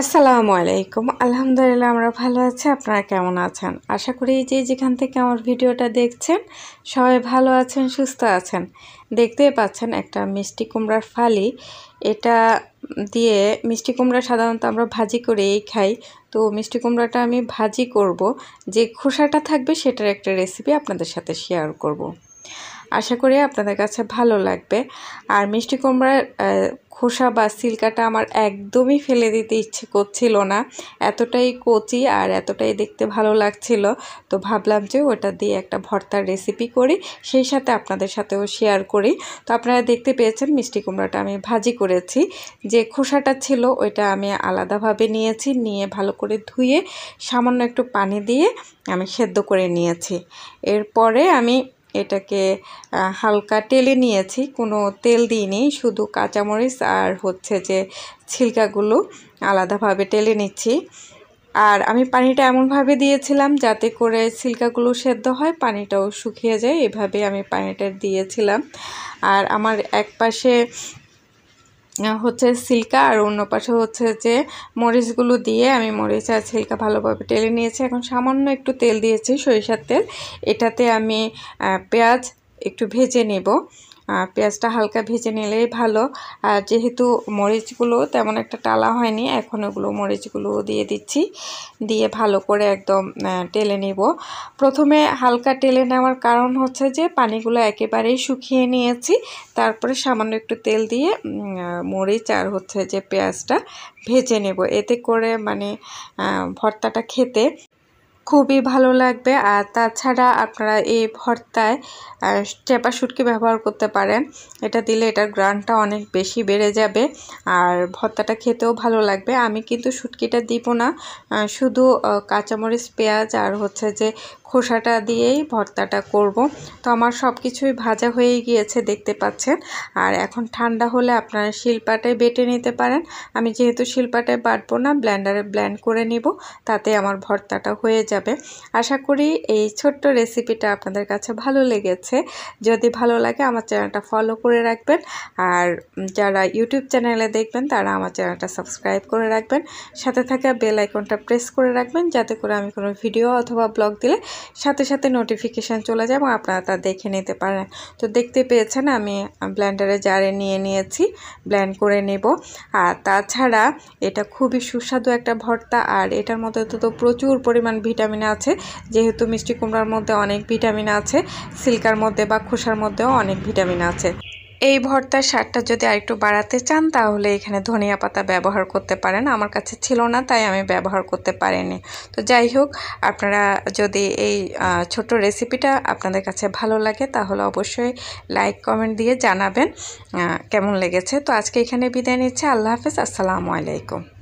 আসসালামু আলাইকুম আলহামদুলিল্লাহ আমরা ভালো আছি আপনারা কেমন আছেন আশা করি যে যেখান থেকে আমার ভিডিওটা দেখছেন সবাই ভালো আছেন সুস্থ আছেন দেখতে পাচ্ছেন একটা মিষ্টি কুমড়ার ফালি এটা দিয়ে মিষ্টি কুমড়া সাধারণত আমরা ভাজি করেই খাই তো মিষ্টি কুমড়াটা আমি ভাজি করব যে খোসাটা থাকবে সেটার একটা রেসিপি আপনাদের সাথে শেয়ার করব। আশা করি আপনাদের কাছে ভালো লাগবে আর মিষ্টি কুমড়ার খোসা বা সিলকাটা আমার একদমই ফেলে দিতে ইচ্ছে করছিল না এতটাই কচি আর এতটাই দেখতে ভালো লাগছিল তো ভাবলাম যে ওটা দিয়ে একটা ভর্তার রেসিপি করি সেই সাথে আপনাদের সাথেও শেয়ার করি তো আপনারা দেখতে পেয়েছেন মিষ্টি কুমড়াটা আমি ভাজি করেছি যে খোসাটা ছিল ওইটা আমি আলাদাভাবে নিয়েছি নিয়ে ভালো করে ধুয়ে সামান্য একটু পানি দিয়ে আমি সেদ্ধ করে নিয়েছি এরপরে আমি এটাকে হালকা টেলে নিয়েছি কোনো তেল দিইনি শুধু কাঁচামরিচ আর হচ্ছে যে ছিলকাগুলো আলাদাভাবে টেলে নিচ্ছি আর আমি পানিটা এমনভাবে দিয়েছিলাম যাতে করে ছিলকাগুলো সেদ্ধ হয় পানিটাও শুকিয়ে যায় এভাবে আমি পানিটা দিয়েছিলাম আর আমার এক পাশে হচ্ছে সিল্কা আর অন্য পাশে হচ্ছে যে মরিচগুলো দিয়ে আমি মরিচ আর সিল্কা ভালোভাবে টেলে নিয়েছি এখন সামান্য একটু তেল দিয়েছি সরিষার তেল এটাতে আমি পেঁয়াজ একটু ভেজে নেব পেঁয়াজটা হালকা ভেজে নিলেই ভালো আর যেহেতু মরিচগুলো তেমন একটা টালা হয়নি এখন ওগুলো মরিচগুলো দিয়ে দিচ্ছি দিয়ে ভালো করে একদম টেলে নিব প্রথমে হালকা টেলে নেওয়ার কারণ হচ্ছে যে পানিগুলো একেবারেই শুকিয়ে নিয়েছি তারপরে সামান্য একটু তেল দিয়ে মরিচ আর হচ্ছে যে পেঁয়াজটা ভেজে নেব এতে করে মানে ভর্তাটা খেতে খুবই ভালো লাগবে আর তাছাড়া আপনারা এই ভর্তায় চেপা শুটকি ব্যবহার করতে পারেন এটা দিলে এটার গ্রানটা অনেক বেশি বেড়ে যাবে আর ভর্তাটা খেতেও ভালো লাগবে আমি কিন্তু শুটকিটা দিব না শুধু কাঁচামরিচ পেঁয়াজ আর হচ্ছে যে খোসাটা দিয়েই ভর্তাটা করব তো আমার সব কিছুই ভাজা হয়ে গিয়েছে দেখতে পাচ্ছেন আর এখন ঠান্ডা হলে আপনারা শিলপাটায় বেটে নিতে পারেন আমি যেহেতু শিলপাটায় বাটবো না ব্ল্যান্ডারে ব্ল্যান্ড করে নিব তাতে আমার ভর্তাটা হয়ে যাবে আশা করি এই ছোট্ট রেসিপিটা আপনাদের কাছে ভালো লেগেছে যদি ভালো লাগে আমার চ্যানেলটা ফলো করে রাখবেন আর যারা ইউটিউব চ্যানেলে দেখবেন তারা আমার চ্যানেলটা সাবস্ক্রাইব করে রাখবেন সাথে থাকা বেল আইকনটা প্রেস করে রাখবেন যাতে করে আমি কোনো ভিডিও অথবা ব্লগ দিলে সাথে সাথে নোটিফিকেশান চলে যায় এবং আপনারা তা দেখে নিতে পারেন তো দেখতে পেয়েছেন আমি ব্ল্যান্ডারে জারে নিয়ে নিয়েছি ব্ল্যান্ড করে নেব আর তাছাড়া এটা খুবই সুস্বাদু একটা ভর্তা আর এটার মধ্যে তো প্রচুর পরিমাণ ভিটামিন আছে যেহেতু মিষ্টি কুমড়ার মধ্যে অনেক ভিটামিন আছে সিল্কার মধ্যে বা খোসার মধ্যেও অনেক ভিটামিন আছে এই ভর্তার স্বাদটা যদি আরেকটু বাড়াতে চান তাহলে এখানে ধনিয়া পাতা ব্যবহার করতে পারেন আমার কাছে ছিল না তাই আমি ব্যবহার করতে পারিনি তো যাই হোক আপনারা যদি এই ছোট রেসিপিটা আপনাদের কাছে ভালো লাগে তাহলে অবশ্যই লাইক কমেন্ট দিয়ে জানাবেন কেমন লেগেছে তো আজকে এখানে বিদায় নিচ্ছে আল্লাহ হাফেজ আসসালামু আলাইকুম